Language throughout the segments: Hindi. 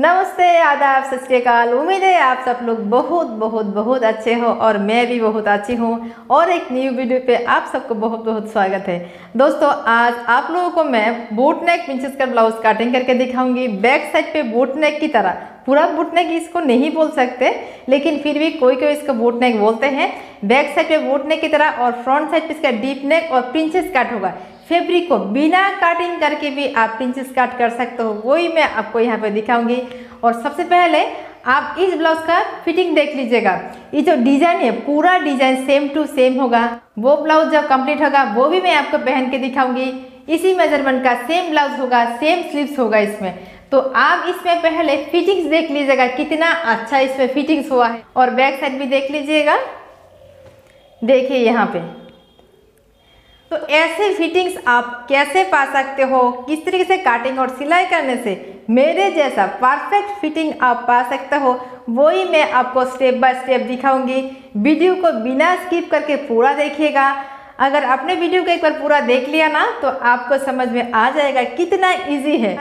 नमस्ते आदाब सत उम्मीद है आप सब लोग बहुत बहुत बहुत अच्छे हो और मैं भी बहुत अच्छी हूँ और एक न्यू वीडियो पे आप सबको बहुत बहुत स्वागत है दोस्तों आज आप लोगों को मैं बूट नेक पिंचेस का ब्लाउज कटिंग करके दिखाऊंगी बैक साइड पे बूट नेक की तरह पूरा बूट नेक इसको नहीं बोल सकते लेकिन फिर भी कोई कोई इसको बूट नेक बोलते हैं बैक साइड पे बूट नेक की तरह और फ्रंट साइड पे इसका डीप नेक और पिंचेस कट होगा फैब्रिक को बिना कटिंग करके भी आप पिंचेस काट कर सकते हो वही मैं आपको यहाँ पे दिखाऊंगी और सबसे पहले आप इस ब्लाउज का फिटिंग देख लीजिएगा ये जो डिजाइन है पूरा डिजाइन सेम टू सेम होगा वो ब्लाउज जब कंप्लीट होगा वो भी मैं आपको पहन के दिखाऊंगी इसी मेजरमेंट का सेम ब्लाउज होगा सेम स्लीव्स होगा इसमें तो आप इसमें पहले फिटिंग्स देख लीजिएगा कितना अच्छा इसमें फिटिंग्स हुआ है और बैक साइड भी देख लीजिएगा देखिए यहाँ पे तो ऐसे फिटिंग्स आप कैसे पा सकते हो किस तरीके से काटिंग और सिलाई करने से मेरे जैसा परफेक्ट फिटिंग आप पा सकते हो वही मैं आपको स्टेप बाय स्टेप दिखाऊंगी वीडियो को बिना स्किप करके पूरा देखिएगा अगर आपने वीडियो को एक बार पूरा देख लिया ना तो आपको समझ में आ जाएगा कितना इजी है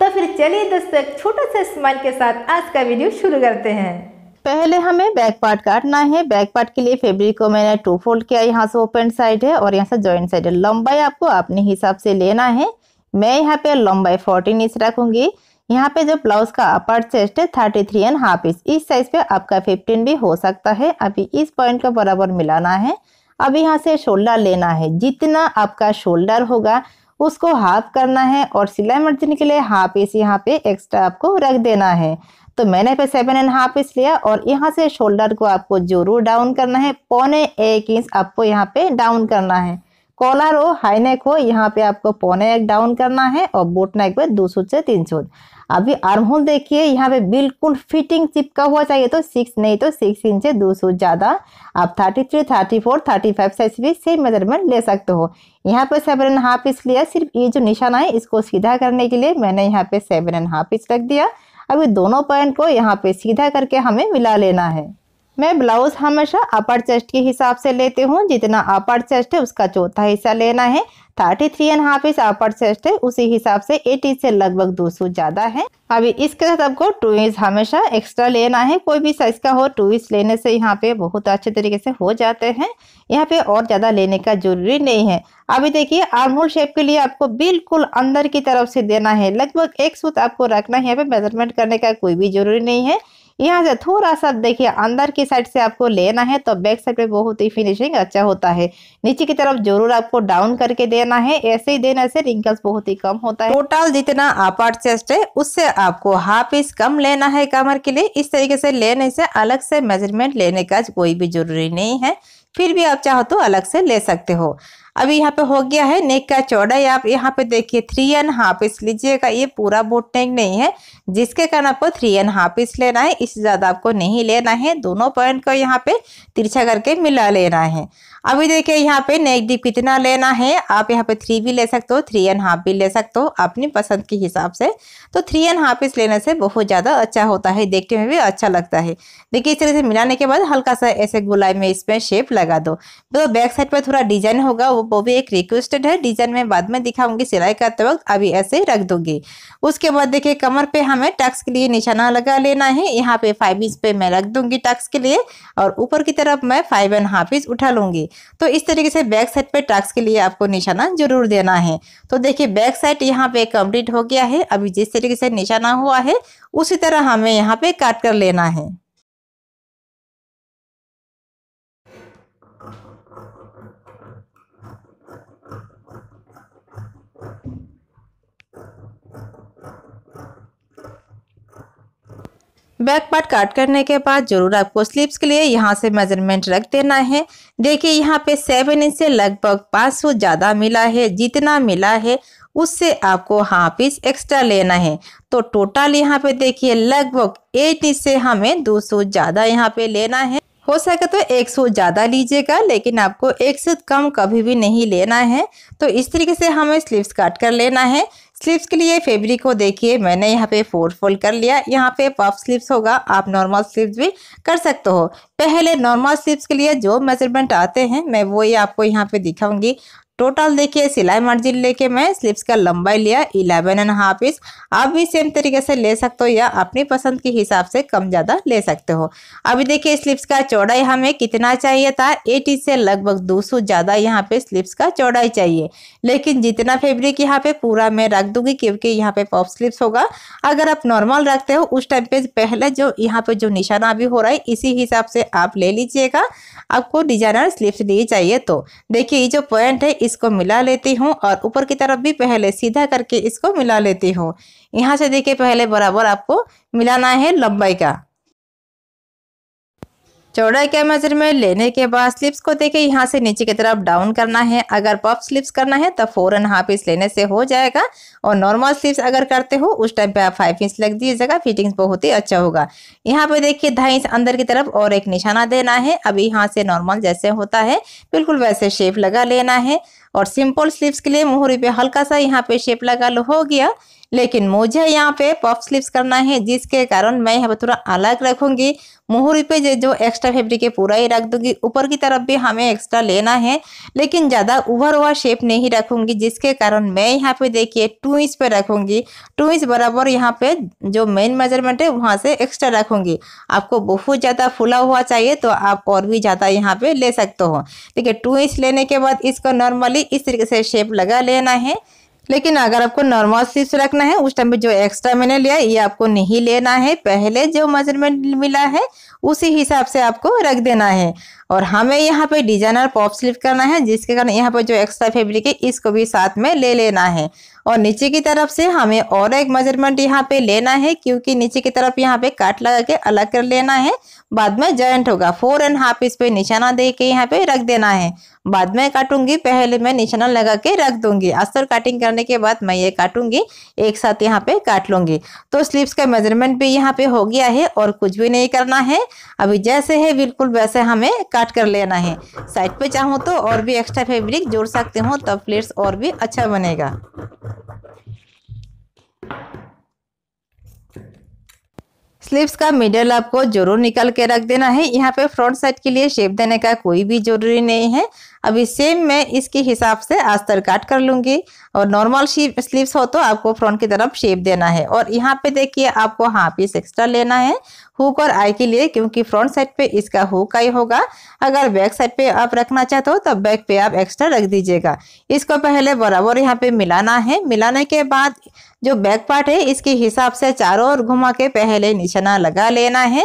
तो फिर चलिए दोस्तों एक छोटे से स्माइल के साथ आज का वीडियो शुरू करते हैं पहले हमें बैक पार्ट काटना है बैक पार्ट के लिए फैब्रिक को मैंने टू फोल्ड किया यहाँ से ओपन साइड है और यहाँ से जॉइंट साइड है लंबाई आपको अपने हिसाब से लेना है मैं यहाँ पे लंबाई फोर्टीन इंच रखूंगी यहाँ पे जो ब्लाउज का अपर चेस्ट है thirty three and half inch इस साइज पे आपका फिफ्टीन भी हो सकता है अभी इस पॉइंट को बराबर मिलाना है अब यहाँ से शोल्डर लेना है जितना आपका शोल्डर होगा उसको हाफ करना है और सिलाई मर्जन के लिए हाफ इंच यहाँ पे एक्स्ट्रा आपको रख देना है तो मैंने फिर सेवन एंड हाफ इंच लिया और यहाँ से शोल्डर को आपको जरूर डाउन करना है पौने एक इंच आपको यहाँ पे डाउन करना है कॉलर हो हाई नेक हो यहाँ पे आपको पौने एक डाउन करना है और बोटनेक नेक पे दो से तीन सूट अभी आर्म होल देखिए यहाँ पे बिल्कुल फिटिंग चिपका हुआ चाहिए तो सिक्स नहीं तो सिक्स इंच से दो सूट ज़्यादा आप thirty three thirty four thirty five size भी सेम मेजरमेंट ले सकते हो यहाँ पे सेवन एंड हाफ इंच लिया सिर्फ ये जो निशाना है इसको सीधा करने के लिए मैंने यहाँ पे सेवन एंड हाफ इंच रख दिया अब ये दोनों पॉइंट को यहाँ पे सीधा करके हमें मिला लेना है मैं ब्लाउज हमेशा अपर चेस्ट के हिसाब से लेती हूँ जितना अपर चेस्ट है उसका चौथा हिस्सा लेना है thirty three and half inch upper chest है उसी हिसाब से एट इंच से लगभग दो सूट ज़्यादा है अभी इसके साथ आपको टू इंच हमेशा एक्स्ट्रा लेना है कोई भी साइज का हो टू इंच लेने से यहाँ पे बहुत अच्छे तरीके से हो जाते हैं यहाँ पे और ज़्यादा लेने का जरूरी नहीं है अभी देखिए आर्मोल शेप के लिए आपको बिल्कुल अंदर की तरफ से देना है लगभग एक सूत आपको रखना है यहाँ पे मेजरमेंट करने का कोई भी जरूरी नहीं है यहाँ से थोड़ा सा देखिए अंदर की साइड से आपको लेना है तो बैक साइड पे बहुत ही फिनिशिंग अच्छा होता है नीचे की तरफ जरूर आपको डाउन करके देना है ऐसे ही देने से रिंकल्स बहुत ही कम होता है टोटल जितना अपार्ट चेस्ट है उससे आपको हाफ इंच कम लेना है कमर के लिए इस तरीके से लेने से अलग से मेजरमेंट लेने का कोई भी जरूरी नहीं है फिर भी आप चाहो तो अलग से ले सकते हो अभी यहाँ पे हो गया है नेक का चौड़ाई आप यहाँ पे देखिए थ्री एंड हाफ इस लीजिएगा ये पूरा बोट नेक नहीं है जिसके कारण आपको थ्री एंड हाफ इस लेना है इससे ज़्यादा आपको नहीं लेना है दोनों पॉइंट को यहाँ पे तिरछा करके मिला लेना है अभी देखिए यहाँ पे नेक डीप कितना लेना है आप यहाँ पे थ्री भी ले सकते हो थ्री एंड हाफ भी ले सकते हो अपनी पसंद के हिसाब से तो थ्री एंड हाफ पीस लेने से बहुत ज़्यादा अच्छा होता है देखने में भी अच्छा लगता है देखिए इस तरह से मिलाने के बाद हल्का सा ऐसे गुलाई में इसमें शेप लगा दो तो बैक साइड पर थोड़ा डिजाइन होगा वो वो भी एक रिक्वेस्टेड है डिजाइन में बाद में दिखाऊंगी सिलाई करते वक्त अभी ऐसे रख दूंगी उसके बाद देखिए कमर पे हमें टक्स के लिए निशाना लगा लेना है यहाँ पे फाइव इंच पे मैं रख दूंगी टक्स के लिए और ऊपर की तरफ मैं फाइव एंड हाफ इंच उठा लूंगी तो इस तरीके से बैक साइड पे ट्रैक्स के लिए आपको निशाना जरूर देना है तो देखिए बैक साइड यहाँ पे कंप्लीट हो गया है अभी जिस तरीके से निशाना हुआ है उसी तरह हमें यहाँ पे काट कर लेना है बैक पार्ट काट करने के बाद जरूर आपको स्लीव्स के लिए यहाँ से मेजरमेंट रख देना है देखिए यहाँ पे सेवन इंच से लगभग पाँच सौ ज़्यादा मिला है जितना मिला है उससे आपको हाफ इंच एक्स्ट्रा लेना है तो टोटल यहाँ पे देखिए लगभग एट इंच से हमें दो सौ ज़्यादा यहाँ पे लेना है हो सके तो एक सौ ज़्यादा लीजिएगा लेकिन आपको एक सूट कम कभी भी नहीं लेना है तो इस तरीके से हमें स्लीव्स काट कर लेना है स्लीव्स के लिए फैब्रिक को देखिए मैंने यहाँ पे फोर फोल्ड कर लिया यहाँ पे पफ स्लीव्स होगा आप नॉर्मल स्लीव्स भी कर सकते हो पहले नॉर्मल स्लीव्स के लिए जो मेजरमेंट आते हैं मैं वो ही आपको यहाँ पे दिखाऊंगी टोटल देखिए सिलाई मार्जिन लेके मैं स्लीव्स का लंबाई लिया इलेवन एंड हाफ इंच आप भी सेम तरीके से ले सकते हो या अपनी पसंद के हिसाब से कम ज़्यादा ले सकते हो अभी देखिए स्लीव्स का चौड़ाई हमें कितना चाहिए था एट इंच से लगभग दो सौ ज़्यादा यहाँ पे स्लीव्स का चौड़ाई चाहिए लेकिन जितना फेब्रिक यहाँ पे पूरा मैं रख दूंगी क्योंकि यहाँ पे पॉप स्लीव्स होगा अगर आप नॉर्मल रखते हो उस टाइम पे पहले जो यहाँ पे जो निशाना अभी हो रहा है इसी हिसाब से आप ले लीजिएगा आपको डिजाइनर स्लीव्स नहीं चाहिए तो देखिए ये जो पॉइंट है इस इसको मिला लेती हूँ और ऊपर की तरफ भी पहले सीधा करके इसको मिला लेती हूँ यहाँ से देखिए पहले बराबर आपको मिलाना है लंबाई का चौड़ा के मेजरमेंट लेने के बाद स्लिप्स को देखिए यहाँ से नीचे की तरफ डाउन करना है अगर पफ स्लिप्स करना है तो फोर एंड हाफ इंच लेने से हो जाएगा और नॉर्मल स्लिप्स अगर करते हो उस टाइम पे आप फाइव इंच लग दीजिएगा फिटिंग्स बहुत ही अच्छा होगा यहाँ पे देखिए ढाई इंच अंदर की तरफ और एक निशाना देना है अब यहाँ से नॉर्मल जैसे होता है बिल्कुल वैसे शेप लगा लेना है और सिंपल स्लीव्स के लिए मुहरी पे हल्का सा यहाँ पे शेप लगा लो हो गया लेकिन मुझे यहाँ पे पफ स्लीव्स करना है जिसके कारण मैं यहाँ पर थोड़ा अलग रखूंगी मुहरी पे जो एक्स्ट्रा फैब्रिक है पूरा ही रख दूंगी ऊपर की तरफ भी हमें एक्स्ट्रा लेना है लेकिन ज़्यादा उभर हुआ शेप नहीं रखूंगी जिसके कारण मैं यहाँ पे देखिए टू इंच पे रखूंगी टू इंच बराबर यहाँ पे जो मेन मेजरमेंट है वहाँ से एक्स्ट्रा रखूंगी आपको बहुत ज़्यादा फुला हुआ चाहिए तो आप और भी ज़्यादा यहाँ पे ले सकते हो देखिये टू इंच लेने के बाद इसको नॉर्मली इस तरीके से शेप लगा लेना है लेकिन अगर आपको नॉर्मल सीस रखना है उस टाइम पे जो एक्स्ट्रा मैंने लिया ये आपको नहीं लेना है पहले जो मेजरमेंट मिला है उसी हिसाब से आपको रख देना है और हमें यहाँ पे डिजाइनर पॉप स्लिप करना है जिसके कारण यहाँ पर जो एक्स्ट्रा फैब्रिक है इसको भी साथ में ले लेना है और नीचे की तरफ से हमें और एक मेजरमेंट यहाँ पे लेना है क्योंकि नीचे की तरफ यहाँ पे काट लगा के अलग कर लेना है बाद में जॉइंट होगा फोर एंड हाफ इस पे निशाना दे के यहाँ पे रख देना है बाद में काटूंगी पहले मैं निशाना लगा के रख दूंगी अस्तर काटिंग करने के बाद मैं ये काटूंगी एक साथ यहाँ पे काट लूंगी तो स्लीव्स का मेजरमेंट भी यहाँ पे हो गया है और कुछ भी नहीं करना है अभी जैसे है बिल्कुल वैसे हमें काट कर लेना है साइड पे चाहो तो और भी एक्स्ट्रा फैब्रिक जोड़ सकते हो तब प्लेट्स और भी अच्छा बनेगा स्लीव्स का मिडल आपको जरूर निकल के रख देना है यहाँ पे फ्रंट साइड के लिए शेप देने का कोई भी जरूरी नहीं है अभी सेम मैं इसके हिसाब से अस्तर काट कर लूँगी और नॉर्मल स्लीव्स हो तो आपको फ्रंट की तरफ शेप देना है और यहाँ पे देखिए आपको हाफ पीस एक्स्ट्रा लेना है हुक और आई के लिए क्योंकि फ्रंट साइड पे इसका हुक आई होगा अगर बैक साइड पे आप रखना चाहते हो तो बैक पे आप एक्स्ट्रा रख दीजिएगा इसको पहले बराबर यहाँ पे मिलाना है मिलाने के बाद जो बैक पार्ट है इसके हिसाब से चारों ओर घुमा के पहले निशाना लगा लेना है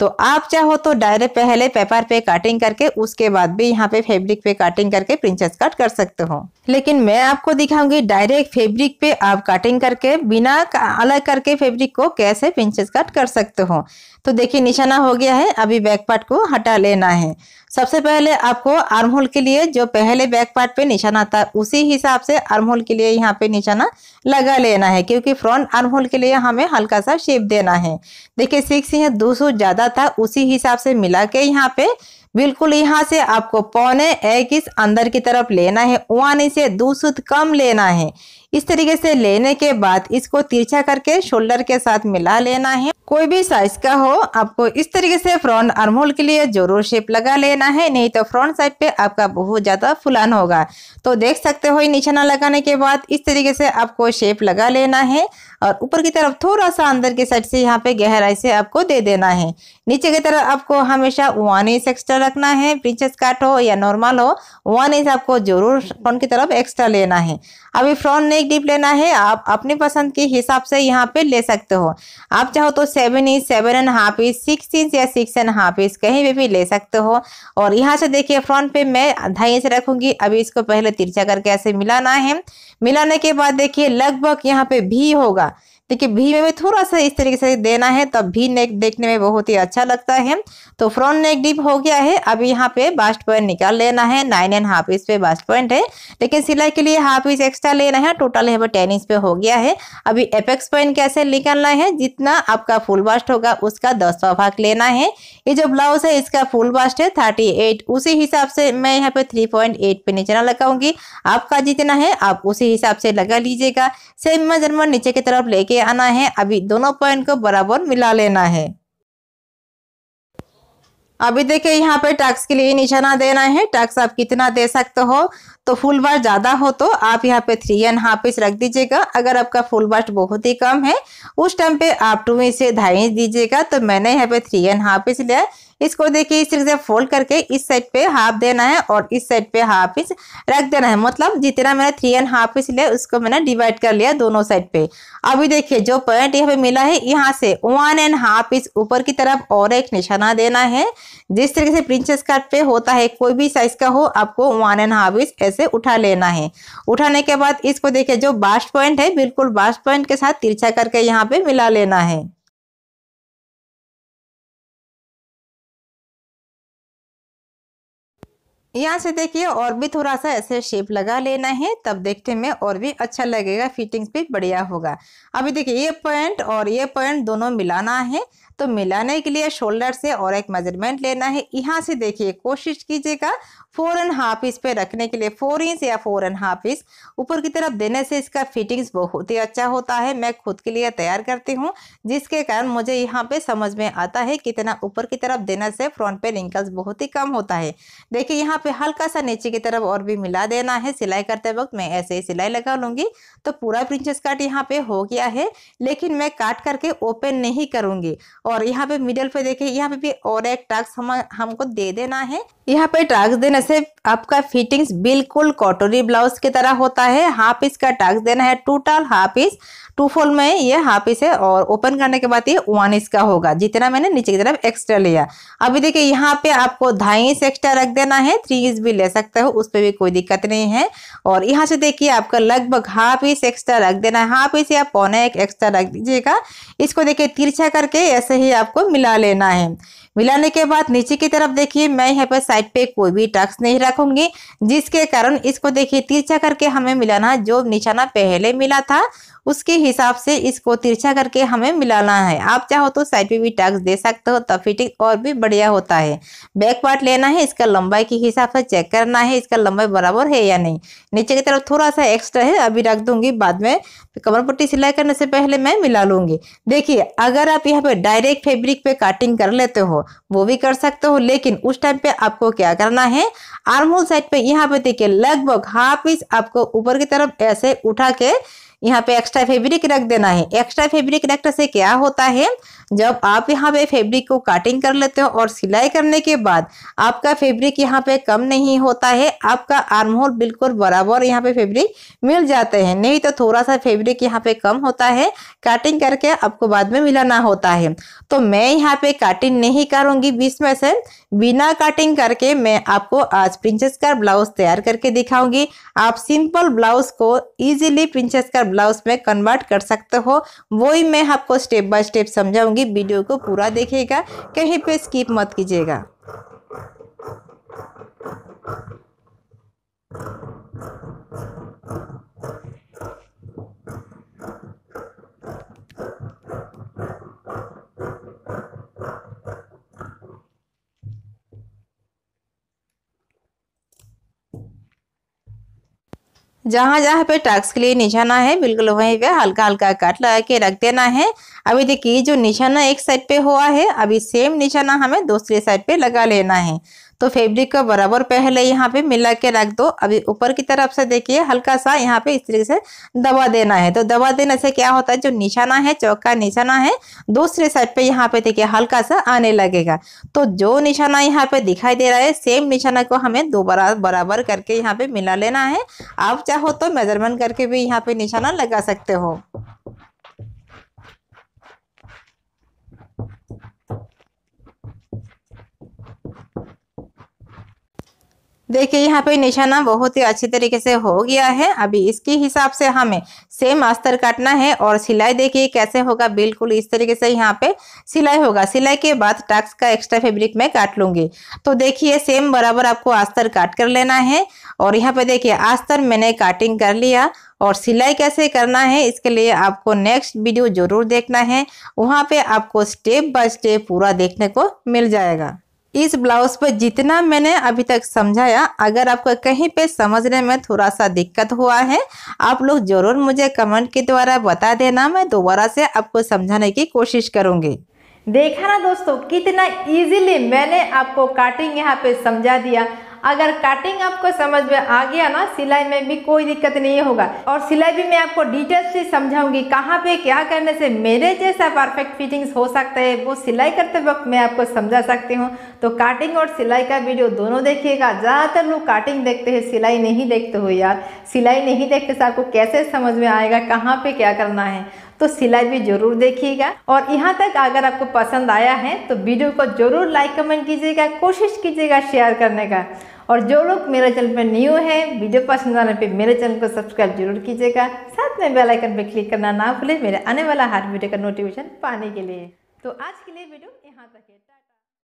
तो आप चाहो तो डायरेक्ट पहले पेपर पे कटिंग करके उसके बाद भी यहाँ पे फैब्रिक पे कटिंग करके प्रिंसेस कट कर सकते हो लेकिन मैं आपको दिखाऊंगी डायरेक्ट फैब्रिक पे आप कटिंग करके बिना अलग करके फैब्रिक को कैसे प्रिंसेस कट कर सकते हो तो देखिए निशाना हो गया है अभी बैक पार्ट को हटा लेना है सबसे पहले आपको आर्म होल के लिए जो पहले बैक पार्ट पे निशान आता है उसी हिसाब से आर्म होल के लिए यहाँ पे निशाना लगा लेना है क्योंकि फ्रंट आर्म होल के लिए हमें हल्का सा शेप देना है देखिए सिक्स यहाँ दो सौ ज़्यादा था उसी हिसाब से मिला के यहाँ पे बिल्कुल यहाँ से आपको पौने एक इस अंदर की तरफ लेना है वन इसे दो सूत कम लेना है इस तरीके से लेने के बाद इसको तिरछा करके शोल्डर के साथ मिला लेना है कोई भी साइज का हो आपको इस तरीके से फ्रंट आर्म होल के लिए जरूर शेप लगा लेना है नहीं तो फ्रंट साइड पे आपका बहुत ज़्यादा फुलान होगा तो देख सकते हो निशाना लगाने के बाद इस तरीके से आपको शेप लगा लेना है और ऊपर की तरफ थोड़ा सा अंदर की साइड से यहाँ पे गहराई से आपको दे देना है नीचे की तरफ आपको हमेशा वन इंच एक्स्ट्रा रखना है प्रिंसेस काट हो या नॉर्मल हो वन इंच आपको जरूर फ्रंट की तरफ एक्स्ट्रा लेना है अभी फ्रंट ने एक डिप लेना है आप अपने पसंद के हिसाब से यहाँ पे ले सकते हो आप चाहो तो seven inch seven and half inch six inch या सिक्स एंड हाफ इंच कहीं पे भी ले सकते हो और यहाँ से देखिए फ्रंट पे मैं ढाई इंच रखूंगी अभी इसको पहले तिरछा करके ऐसे मिलाना है मिलाने के बाद देखिए लगभग यहाँ पे भी होगा देखिए भी में भी थोड़ा सा इस तरीके से देना है तब भी नेक देखने में बहुत ही अच्छा लगता है तो फ्रंट नेक डीप हो गया है अब यहाँ पे बास्ट पॉइंट निकाल लेना है नाइन एंड हाफ इंच पे बास्ट पॉइंट है लेकिन सिलाई के लिए हाफ इंच एक्स्ट्रा लेना है टोटल यहाँ पर टेन इंच पे हो गया है अभी एपेक्स पॉइंट कैसे निकालना है जितना आपका फुल बास्ट होगा उसका दसवा भाग लेना है ये जो ब्लाउज है इसका फुल बास्ट है थर्टी एट उसी हिसाब से मैं यहाँ पे थ्री पॉइंट एट पे नीचे ना लगाऊंगी आपका जितना है आप उसी हिसाब से लगा लीजिएगा सेम मेजरमेंट नीचे की तरफ लेके आना है अभी दोनों पॉइंट को बराबर मिला लेना है अभी देखिए यहाँ पे टैक्स के लिए निशाना देना है टैक्स आप कितना दे सकते हो तो फुल बार ज़्यादा हो तो आप यहाँ पे थ्री एंड हाफ इंच रख दीजिएगा अगर आपका फुल बास्ट बहुत ही कम है उस टाइम पे आप टू इंच से ढाई इंच दीजिएगा तो मैंने यहाँ पे थ्री एंड हाफ इंच लिया इसको देखिए इस तरीके से फोल्ड करके इस साइड पे हाफ देना है और इस साइड पे हाफ इंच रख देना है मतलब जितना मैंने थ्री एंड हाफ इंच लिया उसको मैंने डिवाइड कर लिया दोनों साइड पे अभी देखिए जो पॉइंट यहाँ पे मिला है यहाँ से वन एंड हाफ इंच ऊपर की तरफ और एक निशाना देना है जिस तरीके से प्रिंसेस कट पे होता है कोई भी साइज का हो आपको वन एंड हाफ इंच ऐसे उठा लेना है उठाने के बाद इसको देखिए जो बास्ट पॉइंट है बिल्कुल बास्ट पॉइंट के साथ तिरछा करके यहाँ पे मिला लेना है यहाँ से देखिए और भी थोड़ा सा ऐसे शेप लगा लेना है तब देखने में और भी अच्छा लगेगा फिटिंग्स भी बढ़िया होगा अभी देखिए ये पॉइंट और ये पॉइंट दोनों मिलाना है तो मिलाने के लिए शोल्डर से और एक मेजरमेंट लेना है यहाँ से देखिए कोशिश कीजिएगा फोर एंड हाफ इंच पे रखने के लिए फोर इंच या फोर एंड हाफ इंच ऊपर की तरफ देने से इसका फिटिंग्स बहुत ही अच्छा होता है मैं खुद के लिए तैयार करती हूँ जिसके कारण मुझे यहाँ पे समझ में आता है कितना ऊपर की तरफ देने से फ्रंट पे रिंकल्स बहुत ही कम होता है देखिए यहाँ पे हल्का सा नीचे की तरफ और भी मिला देना है सिलाई करते वक्त मैं ऐसे ही सिलाई लगा लूंगी तो पूरा प्रिंसेस कट यहाँ पे हो गया है लेकिन मैं काट करके ओपन नहीं करूँगी और यहाँ पे मिडल पे देखिए यहाँ पे भी और एक टक्स हम हमको दे देना है यहाँ पे टक्स देने से आपका फिटिंग्स बिल्कुल कॉटोरी ब्लाउज की तरह होता है हाफ पीस का टक्स देना है total half piece two fold में ये हाफ पीस है और ओपन करने के बाद ये वन इंच का होगा जितना मैंने नीचे की तरफ एक्स्ट्रा लिया अभी देखिए यहाँ पे आपको ढाई इंच एक्स्ट्रा रख देना है थ्री इंच भी ले सकते हो उस पर भी कोई दिक्कत नहीं है और यहाँ से देखिए आपका लगभग हाफ इंच एक्स्ट्रा रख देना है हाफ इंच या पौने एक एक्स्ट्रा रख दीजिएगा इसको देखिए तिरछा करके ऐसे ही आपको मिला लेना है मिलाने के बाद नीचे की तरफ देखिए मैं यहाँ पर साइड पे कोई भी टक्स नहीं रखूंगी जिसके कारण इसको देखिए तिरछा करके हमें मिलाना जो निशाना पहले मिला था उसके हिसाब से इसको तिरछा करके हमें मिलाना है आप चाहो तो साइड पे भी टैक्स दे सकते हो तब फिटिंग और भी बढ़िया होता है बैक पार्ट लेना है इसका लंबाई के हिसाब से चेक करना है इसका लंबाई बराबर है या नहीं नीचे की तरफ थोड़ा सा एक्स्ट्रा है अभी रख दूंगी बाद में कमर पट्टी सिलाई करने से पहले मैं मिला लूंगी देखिए अगर आप यहाँ पे डायरेक्ट फेब्रिक पे काटिंग कर लेते हो वो भी कर सकते हो लेकिन उस टाइम पे आपको क्या करना है आर्म होल साइड पे यहाँ पे देखिए लगभग हाफ इंच आपको ऊपर की तरफ ऐसे उठा के यहाँ पे एक्स्ट्रा फेब्रिक रख देना है एक्स्ट्रा फेब्रिक रखने से क्या होता है जब आप यहाँ पे फैब्रिक को काटिंग कर लेते हो और सिलाई करने के बाद आपका फैब्रिक यहाँ पे कम नहीं होता है आपका आर्म होल बिल्कुल बराबर यहाँ पे फैब्रिक मिल जाते हैं नहीं तो थोड़ा सा फैब्रिक यहाँ पे कम होता है काटिंग करके आपको बाद में मिलाना होता है तो मैं यहाँ पे काटिंग नहीं करूँगी बीच में से बिना काटिंग करके मैं आपको आज प्रिंसेस का ब्लाउज तैयार करके दिखाऊंगी आप सिंपल ब्लाउज को इजीली प्रिंसेस का ब्लाउज में कन्वर्ट कर सकते हो वही मैं आपको स्टेप बाय स्टेप समझाऊंगी होगी वीडियो को पूरा देखिएगा कहीं पे स्किप मत कीजिएगा जहाँ जहाँ पे टक्स के लिए निशाना है बिल्कुल वहीं पे हल्का हल्का कट लगा के रख देना है अभी देखिए जो निशाना एक साइड पे हुआ है अभी सेम निशाना हमें दूसरी साइड पे लगा लेना है तो फैब्रिक का बराबर पहले यहाँ पे मिला के रख दो अभी ऊपर की तरफ से देखिए हल्का सा यहाँ पे इस तरीके से दबा देना है तो दबा देने से क्या होता है जो निशाना है चौक का निशाना है दूसरे साइड पे यहाँ पे देखिए हल्का सा आने लगेगा तो जो निशाना यहाँ पे दिखाई दे रहा है सेम निशाना को हमें दोबारा बराबर करके यहाँ पे मिला लेना है आप चाहो तो मेजरमेंट करके भी यहाँ पे निशाना लगा सकते हो देखिए यहाँ पे निशाना बहुत ही अच्छी तरीके से हो गया है अभी इसके हिसाब से हमें सेम अस्तर काटना है और सिलाई देखिए कैसे होगा बिल्कुल इस तरीके से यहाँ पे सिलाई होगा सिलाई के बाद टक्स का एक्स्ट्रा फैब्रिक मैं काट लूंगी तो देखिए सेम बराबर आपको अस्तर काट कर लेना है और यहाँ पे देखिए अस्तर मैंने काटिंग कर लिया और सिलाई कैसे करना है इसके लिए आपको नेक्स्ट वीडियो जरूर देखना है वहाँ पे आपको स्टेप बाय स्टेप पूरा देखने को मिल जाएगा इस ब्लाउज पर जितना मैंने अभी तक समझाया अगर आपको कहीं पे समझने में थोड़ा सा दिक्कत हुआ है आप लोग ज़रूर मुझे कमेंट के द्वारा बता देना मैं दोबारा से आपको समझाने की कोशिश करूंगी देखा ना दोस्तों कितना इजीली मैंने आपको काटिंग यहाँ पे समझा दिया अगर कटिंग आपको समझ में आ गया ना सिलाई में भी कोई दिक्कत नहीं होगा और सिलाई भी मैं आपको डिटेल से समझाऊंगी कहाँ पे क्या करने से मेरे जैसा परफेक्ट फिटिंग्स हो सकता है वो सिलाई करते वक्त मैं आपको समझा सकती हूँ तो काटिंग और सिलाई का वीडियो दोनों देखिएगा ज़्यादातर लोग काटिंग देखते हैं सिलाई नहीं देखते हो यार सिलाई नहीं देखते से आपको कैसे समझ में आएगा कहाँ पर क्या करना है तो सिलाई भी जरूर देखिएगा और यहाँ तक अगर आपको पसंद आया है तो वीडियो को जरूर लाइक कमेंट कीजिएगा कोशिश कीजिएगा शेयर करने का और जो लोग मेरे चैनल पर न्यू है वीडियो पसंद आने पे मेरे चैनल को सब्सक्राइब जरूर कीजिएगा साथ में बेल आइकन पर क्लिक करना ना भूलें मेरे आने वाला हर वीडियो का नोटिफिकेशन पाने के लिए तो आज के लिए वीडियो